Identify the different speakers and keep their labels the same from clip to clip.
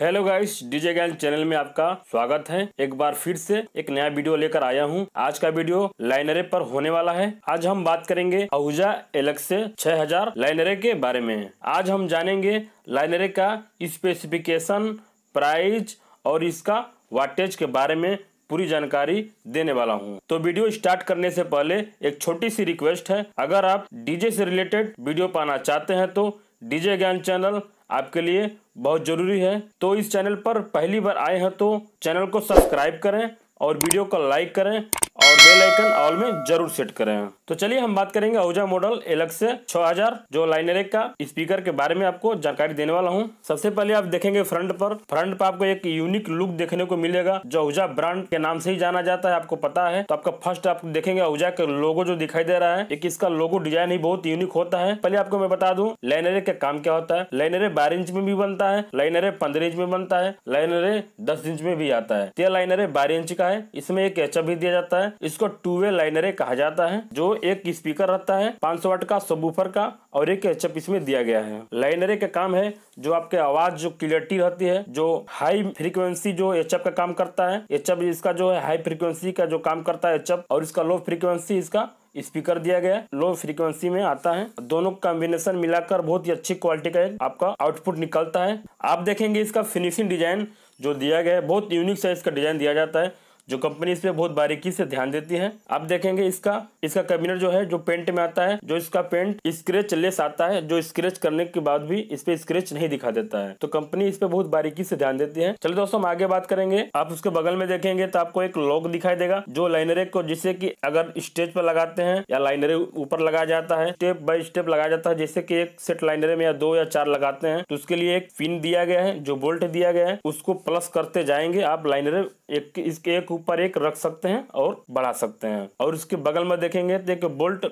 Speaker 1: hello guys DJ गैन channel में आपका स्वागत है एक बार फिर से एक नया वीडियो लेकर आया हूं आज का वीडियो लाइनरे पर होने वाला है आज हम बात करेंगे आहूजा छह 6000 लाइनरे के बारे में आज हम जानेंगे लाइनरे का स्पेसिफिकेशन प्राइस और इसका वाटेज के बारे में पूरी जानकारी देने वाला हूँ तो वीडियो स्टार्ट करने से पहले एक छोटी सी रिक्वेस्ट है अगर आप डीजे से रिलेटेड वीडियो पाना चाहते हैं तो डीजे ज्ञान चैनल आपके लिए बहुत जरूरी है तो इस चैनल पर पहली बार आए हैं तो चैनल को सब्सक्राइब करें और वीडियो को लाइक करें और बेल आइकन ऑल में जरूर सेट करें तो चलिए हम बात करेंगे ओजा मॉडल एलक्स छह हजार जो एक का स्पीकर के बारे में आपको जानकारी देने वाला हूँ सबसे पहले आप देखेंगे फ्रंट पर फ्रंट पर आपको एक यूनिक लुक देखने को मिलेगा जो ओजा ब्रांड के नाम से ही जाना जाता है आपको पता है तो आपका फर्स्ट आप देखेंगे ओजा का लोगो जो दिखाई दे रहा है एक इसका लोगो डिजाइन ही बहुत यूनिक होता है पहले आपको मैं बता दू लाइनरे का काम क्या होता है लाइनरे बारह इंच में भी बनता है लाइनरे पंद्रह इंच में बनता है लाइनरे दस इंच में भी आता है तेरह तो लाइनरे बारह इंच का है इसमें एक एच भी दिया जाता है इसको टू वे लाइनरे कहा जाता है जो दोस्तों एक स्पीकर रहता है 500 वाट का सबूफर का और एक एचअप इसमें दिया गया है लाइनरे का काम है जो आपके आवाज जो क्लियरिटी रहती है जो हाई फ्रीक्वेंसी जो एच का काम करता है एचएफ इसका जो है हाई फ्रीक्वेंसी का जो काम करता है एचएफ और इसका लो फ्रीक्वेंसी इसका स्पीकर दिया गया है लो फ्रीक्वेंसी में आता है दोनों कॉम्बिनेशन मिलाकर बहुत ही अच्छी क्वालिटी का एक आपका आउटपुट निकलता है आप देखेंगे इसका फिनिशिंग डिजाइन जो दिया गया है बहुत यूनिक साइज का डिजाइन दिया जाता है जो कंपनी इस पर बहुत बारीकी से ध्यान देती है आप देखेंगे इसका इसका कैबिनेट जो है जो पेंट में आता है जो इसका पेंट स्क्रेच लेस आता है जो स्क्रेच करने के बाद भी इस पे स्क्रेच नहीं दिखा देता है तो कंपनी इस पे बहुत बारीकी से ध्यान देती है चलो दोस्तों हम आगे बात करेंगे आप उसके बगल में देखेंगे तो आपको एक लॉक दिखाई देगा जो लाइनरे को जिससे की अगर स्टेज पर लगाते हैं या लाइनरे ऊपर लगाया जाता है स्टेप बाय स्टेप लगाया जाता है जैसे की एक सेट लाइनरे में या दो या चार लगाते हैं तो उसके लिए एक पिन दिया गया है जो बोल्ट दिया गया है उसको प्लस करते जाएंगे आप लाइनरे एक, एक ऊपर एक रख सकते हैं और बढ़ा सकते हैं और इसके बगल में देखेंगे तो एक बोल्ट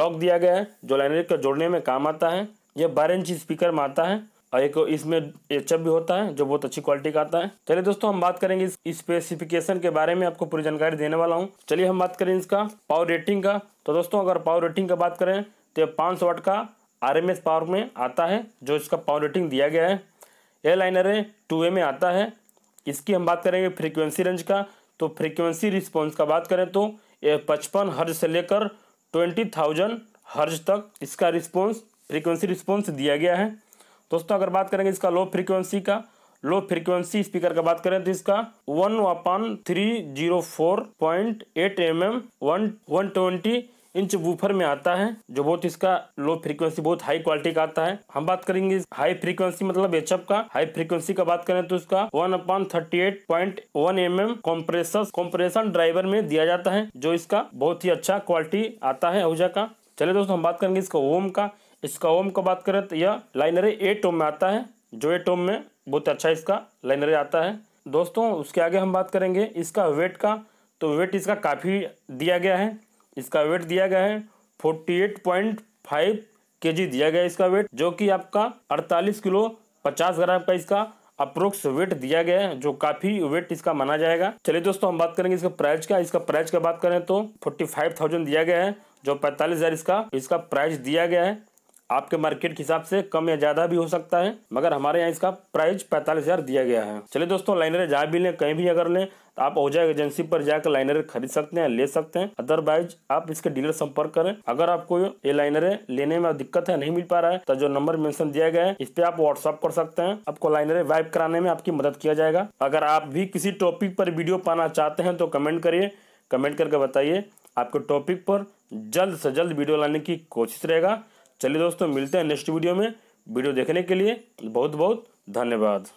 Speaker 1: लॉक दिया गया है जो लाइनरी को जोड़ने में काम आता है यह बारह इंच स्पीकर में आता है और एक इसमें एचएफ भी होता है जो बहुत अच्छी क्वालिटी का आता है चलिए दोस्तों हम बात करेंगे इस स्पेसिफिकेशन के बारे में आपको पूरी जानकारी देने वाला हूँ चलिए हम बात करें इसका पावर रेटिंग का तो दोस्तों अगर पावर रेटिंग की बात करें तो पाँच सौ का आर पावर में आता है जो इसका पावर रेटिंग दिया गया है एयर लाइनर है टू में आता है इसकी हम बात करेंगे फ्रीक्वेंसी रेंज का तो फ्रीक्वेंसी रिस्पॉन्स का बात करें तो ये पचपन हर्ज से लेकर ट्वेंटी थाउजेंड हर्ज तक इसका रिस्पॉन्स फ्रीक्वेंसी रिस्पॉन्स दिया गया है दोस्तों अगर बात करेंगे इसका लो फ्रीक्वेंसी का लो फ्रीक्वेंसी स्पीकर का बात करें तो इसका one one three zero four point eight M M one one twenty inch woofer में आता है जो बहुत इसका लो फ्रीक्वेंसी बहुत हाई क्वालिटी का आता है हम बात करेंगे हाई फ्रीक्वेंसी मतलब एच का हाई फ्रीक्वेंसी का बात करें तो इसका one upon thirty eight point one M M compressor compression driver में दिया जाता है जो इसका बहुत ही अच्छा क्वालिटी आता है ओजा का चले दोस्तों हम बात करेंगे इसका ओम का इसका ओम का बात करें तो यह लाइनरे एट ओम में आता है जो एट ओम में बहुत अच्छा इसका लाइनरे आता है दोस्तों उसके आगे हम बात करेंगे इसका वेट का तो वेट इसका काफ़ी दिया गया है इसका वेट दिया गया है फोर्टी एट पॉइंट फाइव के जी दिया गया इसका वेट जो कि आपका अड़तालीस किलो पचास ग्राम का इसका अप्रोक्स वेट दिया गया है जो काफी वेट इसका माना जाएगा चलिए दोस्तों हम बात करेंगे इसका प्राइस का इसका प्राइस का बात करें तो फोर्टी फाइव थाउजेंड दिया गया है जो पैंतालीस हजार इसका इसका प्राइस दिया गया है आपके मार्केट के हिसाब से कम या ज्यादा भी हो सकता है मगर हमारे यहाँ इसका प्राइस पैंतालीस हजार दिया गया है चलिए दोस्तों लाइनर जहाँ भी लें कहीं भी अगर लें तो आप ओजा एजेंसी पर जाकर लाइनर खरीद सकते हैं ले सकते हैं अदरवाइज आप इसके डीलर संपर्क करें अगर आपको ये लाइनर लेने में दिक्कत है नहीं मिल पा रहा है तो जो नंबर मेंशन दिया गया है इस पे आप व्हाट्सअप कर सकते हैं आपको लाइनर वाइप कराने में आपकी मदद किया जाएगा अगर आप भी किसी टॉपिक पर वीडियो पाना चाहते हैं तो कमेंट करिए कमेंट करके बताइए आपके टॉपिक पर जल्द से जल्द वीडियो लाने की कोशिश रहेगा चलिए दोस्तों मिलते हैं नेक्स्ट वीडियो में वीडियो देखने के लिए बहुत बहुत धन्यवाद